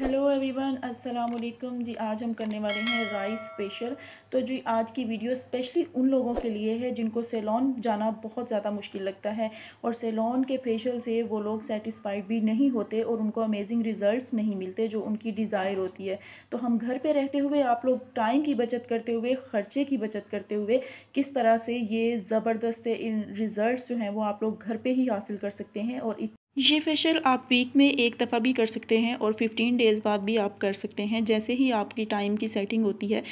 hello everyone अस्सलाम वालेकुम जी आज हम करने वाले हैं राइस फेशियल तो जी आज की वीडियो स्पेशली उन लोगों के लिए है जिनको सेलोन जाना बहुत ज़्यादा मुश्किल लगता है और सेलोन के फेशियल से वो लोग सेटिस्फाइड भी नहीं होते और उनको अमेजिंग रिजल्ट्स नहीं मिलते जो उनकी डिज़ायर होती है तो हम घर पर रहते हुए आप लोग टाइम की बचत करते हुए ख़र्चे की बचत करते हुए किस तरह से ये ज़बरदस्त रिज़ल्ट जो हैं वो आप लोग घर पर ही हासिल कर सकते हैं और ये फेशियल आप वीक में एक दफ़ा भी कर सकते हैं और 15 डेज़ बाद भी आप कर सकते हैं जैसे ही आपकी टाइम की सेटिंग होती है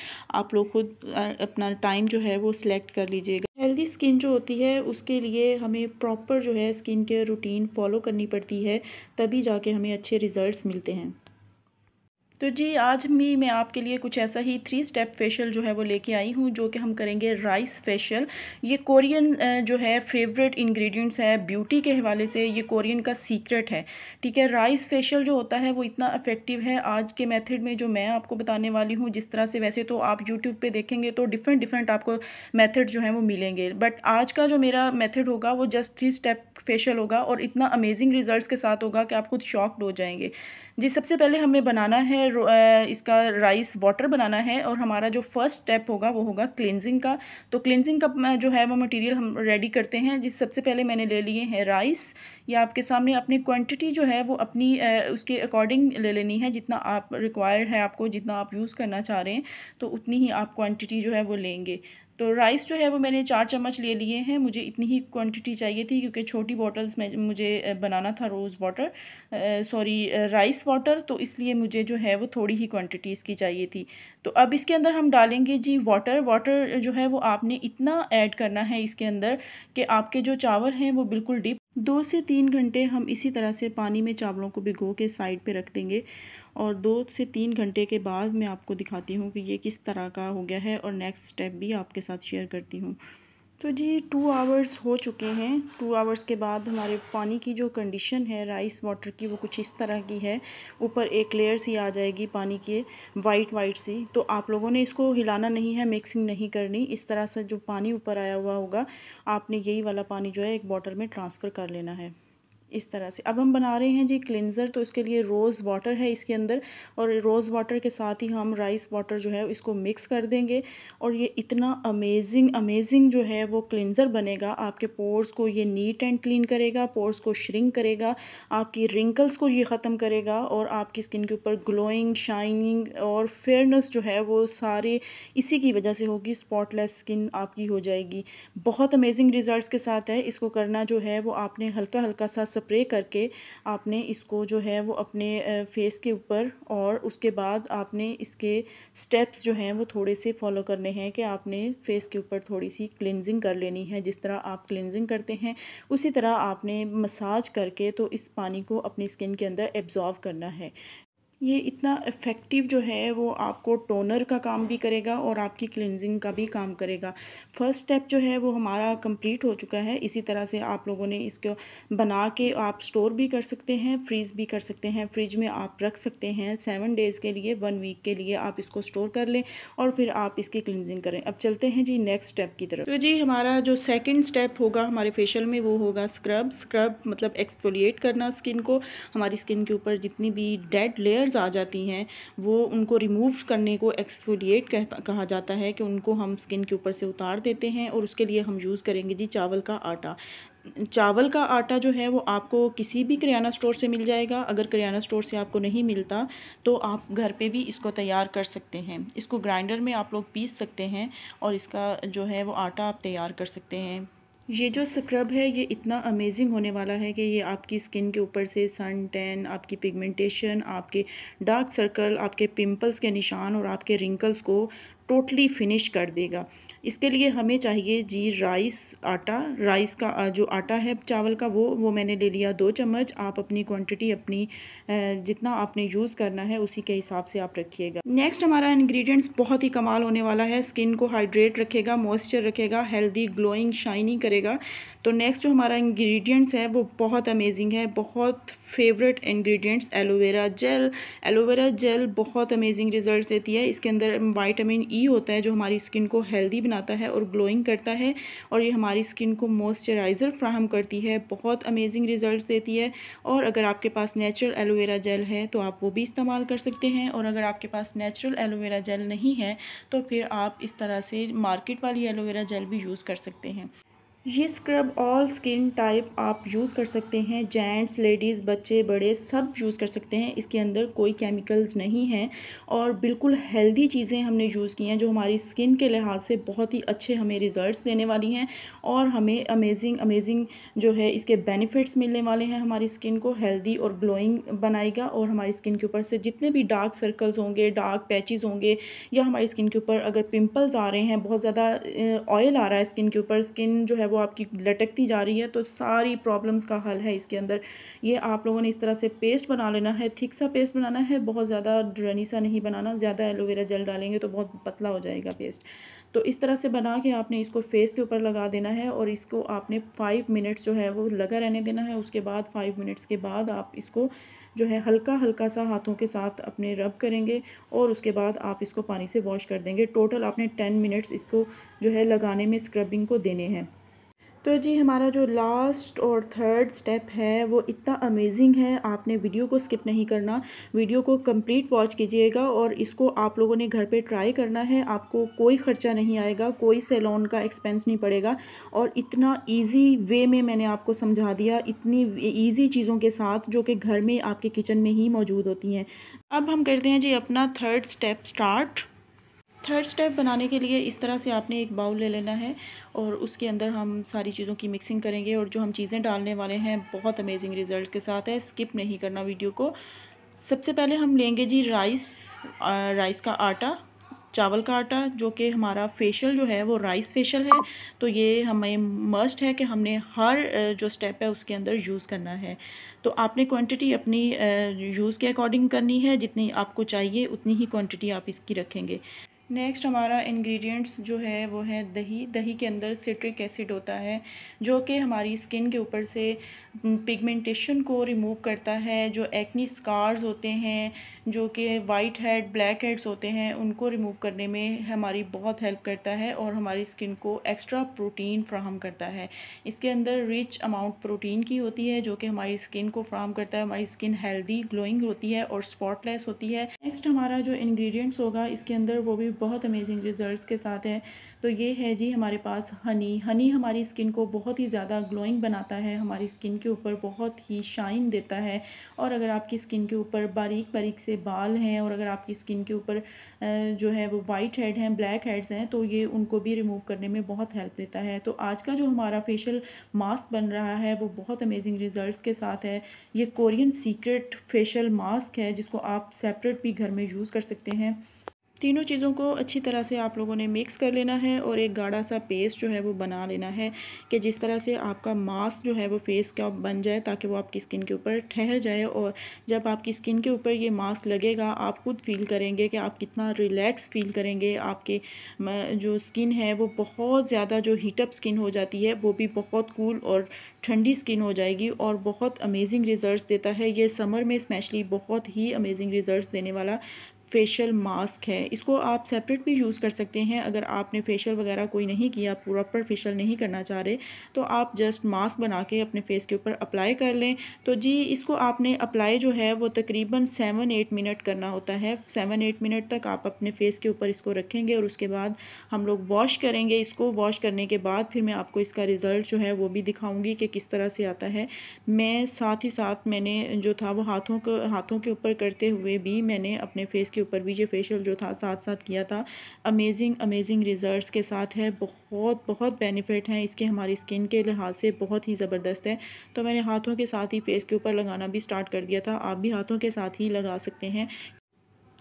आप लोग खुद अपना टाइम जो है वो सिलेक्ट कर लीजिएगा हेल्दी स्किन जो होती है उसके लिए हमें प्रॉपर जो है स्किन केयर रूटीन फॉलो करनी पड़ती है तभी जाके हमें अच्छे रिज़ल्ट मिलते हैं तो जी आज भी मैं आपके लिए कुछ ऐसा ही थ्री स्टेप फेशियल जो है वो लेके आई हूँ जो कि हम करेंगे राइस फेशियल ये कोरियन जो है फेवरेट इंग्रेडिएंट्स है ब्यूटी के हवाले से ये कोरियन का सीक्रेट है ठीक है राइस फेशियल जो होता है वो इतना इफेक्टिव है आज के मेथड में जो मैं आपको बताने वाली हूँ जिस तरह से वैसे तो आप यूट्यूब पर देखेंगे तो डिफरेंट डिफरेंट आपको मैथड जो है वो मिलेंगे बट आज का जो मेरा मैथड होगा वो जस्ट थ्री स्टेप फेशियल होगा और इतना अमेजिंग रिजल्ट के साथ होगा कि आप खुद शॉक्ड हो जाएंगे जी सबसे पहले हमें बनाना है हमें इसका राइस वाटर बनाना है और हमारा जो फर्स्ट स्टेप होगा वो होगा क्लिनजिंग का तो क्लिनजिंग का जो है वो मटेरियल हम रेडी करते हैं जिस सबसे पहले मैंने ले लिए हैं राइस या आपके सामने अपनी क्वांटिटी जो है वो अपनी उसके अकॉर्डिंग ले लेनी है जितना आप रिक्वायर्ड है आपको जितना आप यूज़ करना चाह रहे हैं तो उतनी ही आप क्वान्टिटी जो है वो लेंगे तो राइस जो है वो मैंने चार चम्मच ले लिए हैं मुझे इतनी ही क्वांटिटी चाहिए थी क्योंकि छोटी बॉटल्स में मुझे बनाना था rose water sorry rice water तो इसलिए मुझे जो है वो थोड़ी ही क्वांटिटी इसकी चाहिए थी तो अब इसके अंदर हम डालेंगे जी वाटर वाटर जो है वो आपने इतना ऐड करना है इसके अंदर कि आपके जो चावल हैं वो बिल्कुल डिप दो से तीन घंटे हम इसी तरह से पानी में चावलों को भिगो के साइड पे रख देंगे और दो से तीन घंटे के बाद मैं आपको दिखाती हूँ कि ये किस तरह का हो गया है और नेक्स्ट स्टेप भी आपके साथ शेयर करती हूँ तो जी टू आवर्स हो चुके हैं टू आवर्स के बाद हमारे पानी की जो कंडीशन है राइस वाटर की वो कुछ इस तरह की है ऊपर एक लेयर सी आ जाएगी पानी के वाइट वाइट सी तो आप लोगों ने इसको हिलाना नहीं है मिक्सिंग नहीं करनी इस तरह से जो पानी ऊपर आया हुआ होगा आपने यही वाला पानी जो है एक बॉटल में ट्रांसफ़र कर लेना है इस तरह से अब हम बना रहे हैं जी क्लिनज़र तो इसके लिए रोज़ वाटर है इसके अंदर और रोज़ वाटर के साथ ही हम राइस वाटर जो है इसको मिक्स कर देंगे और ये इतना अमेजिंग अमेजिंग जो है वो क्लिनज़र बनेगा आपके पोर्स को ये नीट एंड क्लीन करेगा पोर्स को श्रिंक करेगा आपकी रिंकल्स को ये ख़त्म करेगा और आपकी स्किन के ऊपर ग्लोइंग शाइनिंग और फेयरनेस जो है वो सारे इसी की वजह से होगी स्पॉटलेस स्किन आपकी हो जाएगी बहुत अमेजिंग रिज़ल्ट के साथ है इसको करना जो है वो आपने हल्का हल्का सा स्प्रे करके आपने इसको जो है वो अपने फेस के ऊपर और उसके बाद आपने इसके स्टेप्स जो हैं वो थोड़े से फॉलो करने हैं कि आपने फेस के ऊपर थोड़ी सी क्लिनजिंग कर लेनी है जिस तरह आप क्लिनजिंग करते हैं उसी तरह आपने मसाज करके तो इस पानी को अपनी स्किन के अंदर एब्जॉर्व करना है ये इतना इफ़ेक्टिव जो है वो आपको टोनर का काम भी करेगा और आपकी क्लिनजिंग का भी काम करेगा फर्स्ट स्टेप जो है वो हमारा कंप्लीट हो चुका है इसी तरह से आप लोगों ने इसको बना के आप स्टोर भी कर सकते हैं फ्रीज़ भी कर सकते हैं फ्रिज में आप रख सकते हैं सेवन डेज़ के लिए वन वीक के लिए आप इसको स्टोर कर लें और फिर आप इसकी क्लिनजिंग करें अब चलते हैं जी नेक्स्ट स्टेप की तरफ तो जी हमारा जो सेकेंड स्टेप होगा हमारे फेशियल में वो होगा स्क्रब स्क्रब मतलब एक्सपोलिएट करना स्किन को हमारी स्किन के ऊपर जितनी भी डेड लेयर्स स्पॉन्जेज़ आ जाती हैं वो उनको रिमूव करने को एक्सफोलिएट कहा जाता है कि उनको हम स्किन के ऊपर से उतार देते हैं और उसके लिए हम यूज़ करेंगे जी चावल का आटा चावल का आटा जो है वो आपको किसी भी करियाना स्टोर से मिल जाएगा अगर करियाना स्टोर से आपको नहीं मिलता तो आप घर पे भी इसको तैयार कर सकते हैं इसको ग्राइंडर में आप लोग पीस सकते हैं और इसका जो है वो आटा आप तैयार कर सकते हैं ये जो स्क्रब है ये इतना अमेजिंग होने वाला है कि ये आपकी स्किन के ऊपर से सन टैन आपकी पिगमेंटेशन आपके डार्क सर्कल आपके पिंपल्स के निशान और आपके रिंकल्स को टोटली फिनिश कर देगा इसके लिए हमें चाहिए जी राइस आटा राइस का जो आटा है चावल का वो वो मैंने ले लिया दो चम्मच आप अपनी क्वांटिटी अपनी जितना आपने यूज़ करना है उसी के हिसाब से आप रखिएगा नेक्स्ट हमारा इंग्रेडिएंट्स बहुत ही कमाल होने वाला है स्किन को हाइड्रेट रखेगा मॉइस्चर रखेगा हेल्दी ग्लोइंग शाइनिंग करेगा तो नेक्स्ट जो हमारा इन्ग्रीडियंट्स है वो बहुत अमेजिंग है बहुत favourite ingredients aloe vera gel aloe vera gel बहुत अमेजिंग रिजल्ट देती है इसके अंदर वाइटामिन ई e होता है जो हमारी स्किन को हेल्दी बनाता है और ग्लोइंग करता है और ये हमारी स्किन को मॉइस्चराइज़र फ्राहम करती है बहुत अमेजिंग रिजल्ट देती है और अगर आपके पास नेचुरल एलोवेरा जेल है तो आप वो भी इस्तेमाल कर सकते हैं और अगर आपके पास नेचुरल एलोवेरा जेल नहीं है तो फिर आप इस तरह से मार्केट वाली एलोवेरा जेल भी यूज़ कर सकते हैं ये स्क्रब ऑल स्किन टाइप आप यूज़ कर सकते हैं जेंट्स लेडीज़ बच्चे बड़े सब यूज़ कर सकते हैं इसके अंदर कोई केमिकल्स नहीं हैं और बिल्कुल हेल्दी चीज़ें हमने यूज़ की हैं जो हमारी स्किन के लिहाज से बहुत ही अच्छे हमें रिज़ल्ट देने वाली हैं और हमें अमेजिंग अमेजिंग जो है इसके बेनिफिट्स मिलने वाले हैं हमारी स्किन को हेल्दी और ग्लोइंग बनाएगा और हमारी स्किन के ऊपर से जितने भी डार्क सर्कल्स होंगे डार्क पैचेज़ होंगे या हमारी स्किन के ऊपर अगर पिम्पल्स आ रहे हैं बहुत ज़्यादा ऑयल आ रहा है स्किन के ऊपर स्किन जो है वो आपकी लटकती जा रही है तो सारी प्रॉब्लम्स का हल है इसके अंदर ये आप लोगों ने इस तरह से पेस्ट बना लेना है थिक सा पेस्ट बनाना है बहुत ज़्यादा ड्रनी सा नहीं बनाना ज़्यादा एलोवेरा जल डालेंगे तो बहुत पतला हो जाएगा पेस्ट तो इस तरह से बना के आपने इसको फेस के ऊपर लगा देना है और इसको आपने फ़ाइव मिनट्स जो है वो लगा रहने देना है उसके बाद फ़ाइव मिनट्स के बाद आप इसको जो है हल्का हल्का सा हाथों के साथ अपने रब करेंगे और उसके बाद आप इसको पानी से वॉश कर देंगे टोटल आपने टेन मिनट्स इसको जो है लगाने में स्क्रबिंग को देने हैं तो जी हमारा जो लास्ट और थर्ड स्टेप है वो इतना अमेजिंग है आपने वीडियो को स्किप नहीं करना वीडियो को कंप्लीट वॉच कीजिएगा और इसको आप लोगों ने घर पे ट्राई करना है आपको कोई ख़र्चा नहीं आएगा कोई सेलोन का एक्सपेंस नहीं पड़ेगा और इतना ईजी वे में मैंने आपको समझा दिया इतनी ईजी चीज़ों के साथ जो कि घर में आपके किचन में ही मौजूद होती हैं अब हम करते हैं जी अपना third step start third step बनाने के लिए इस तरह से आपने एक बाउल ले लेना है और उसके अंदर हम सारी चीज़ों की मिक्सिंग करेंगे और जो हम चीज़ें डालने वाले हैं बहुत अमेजिंग रिज़ल्ट के साथ है स्किप नहीं करना वीडियो को सबसे पहले हम लेंगे जी राइस राइस का आटा चावल का आटा जो कि हमारा फेशियल जो है वो राइस फेशियल है तो ये हमें मस्ट है कि हमने हर जो स्टेप है उसके अंदर यूज़ करना है तो आपने क्वांटिटी अपनी यूज़ के अकॉर्डिंग करनी है जितनी आपको चाहिए उतनी ही क्वांटिटी आप इसकी रखेंगे नेक्स्ट हमारा इंग्रेडिएंट्स जो है वो है दही दही के अंदर सिट्रिक एसिड होता है जो कि हमारी स्किन के ऊपर से पिगमेंटेशन को रिमूव करता है जो एक्नी स्कार्स होते हैं जो कि वाइट हेड ब्लैक हेड्स होते हैं उनको रिमूव करने में हमारी बहुत हेल्प करता है और हमारी स्किन को एक्स्ट्रा प्रोटीन फ्राहम करता है इसके अंदर रिच अमाउंट प्रोटीन की होती है जो कि हमारी स्किन को फ्राहम करता है हमारी स्किन हेल्दी ग्लोइंग होती है और स्पॉटलेस होती है नेक्स्ट हमारा जो इन्ग्रीडियंट्स होगा इसके अंदर वो भी बहुत अमेजिंग रिजल्ट्स के साथ है तो ये है जी हमारे पास हनी हनी हमारी स्किन को बहुत ही ज़्यादा ग्लोइंग बनाता है हमारी स्किन के ऊपर बहुत ही शाइन देता है और अगर आपकी स्किन के ऊपर बारीक बारीक से बाल हैं और अगर आपकी स्किन के ऊपर जो है वो वाइट हेड हैं ब्लैक हेड्स हैं तो ये उनको भी रिमूव करने में बहुत हेल्प देता है तो आज का जो हमारा फेशियल मास्क बन रहा है वो बहुत अमेजिंग रिज़ल्ट के साथ है ये कोरियन सीक्रेट फेशियल मास्क है जिसको आप सेपरेट भी घर में यूज़ कर सकते हैं तीनों चीज़ों को अच्छी तरह से आप लोगों ने मिक्स कर लेना है और एक गाढ़ा सा पेस्ट जो है वो बना लेना है कि जिस तरह से आपका मास्क जो है वो फेस का बन जाए ताकि वो आपकी स्किन के ऊपर ठहर जाए और जब आपकी स्किन के ऊपर ये मास्क लगेगा आप खुद फील करेंगे कि आप कितना रिलैक्स फील करेंगे आपके जो स्किन है वो बहुत ज़्यादा जो हीटअप स्किन हो जाती है वो भी बहुत कूल और ठंडी स्किन हो जाएगी और बहुत अमेजिंग रिज़ल्ट देता है ये समर में स्पेशली बहुत ही अमेजिंग रिज़ल्ट देने वाला फेशियल मास्क है इसको आप सेपरेट भी यूज़ कर सकते हैं अगर आपने फेशियल वगैरह कोई नहीं किया प्रॉपर फेशियल नहीं करना चाह रहे तो आप जस्ट मास्क बना के अपने फेस के ऊपर अप्लाई कर लें तो जी इसको आपने अप्लाई जो है वो तकरीबन सेवन एट मिनट करना होता है सेवन एट मिनट तक आप अपने फेस के ऊपर इसको रखेंगे और उसके बाद हम लोग वॉश करेंगे इसको वॉश करने के बाद फिर मैं आपको इसका रिज़ल्ट जो है वो भी दिखाऊँगी कि किस तरह से आता है मैं साथ ही साथ मैंने जो था वो हाथों को हाथों के ऊपर करते हुए भी मैंने अपने फेस के ऊपर भी ये फेशियल जो था साथ साथ किया था अमेजिंग अमेजिंग रिज़ल्ट के साथ है बहुत बहुत बेनिफिट हैं इसके हमारी स्किन के लिहाज से बहुत ही ज़बरदस्त है तो मैंने हाथों के साथ ही फेस के ऊपर लगाना भी स्टार्ट कर दिया था आप भी हाथों के साथ ही लगा सकते हैं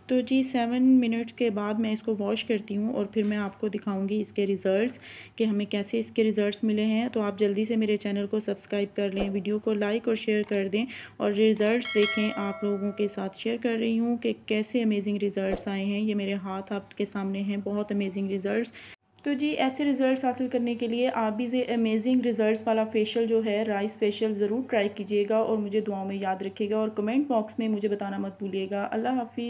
तो जी सेवन मिनट्स के बाद मैं इसको वॉश करती हूँ और फिर मैं आपको दिखाऊंगी इसके रिज़ल्ट्स कि हमें कैसे इसके रिज़ल्ट्स मिले हैं तो आप जल्दी से मेरे चैनल को सब्सक्राइब कर लें वीडियो को लाइक और शेयर कर दें और रिज़ल्ट्स देखें आप लोगों के साथ शेयर कर रही हूँ कि कैसे अमेजिंग रिज़ल्ट आए हैं ये मेरे हाथ आपके सामने हैं बहुत अमेजिंग रिज़ल्ट तो जी ऐसे रिज़ल्ट्स हासिल करने के लिए आप भी ये अमेजिंग रिज़ल्ट्स वाला फेशियल जो है राइस फेशियल ज़रूर ट्राई कीजिएगा और मुझे दुआओं में याद रखिएगा और कमेंट बॉक्स में मुझे बताना मत भूलिएगा अल्लाह हाफि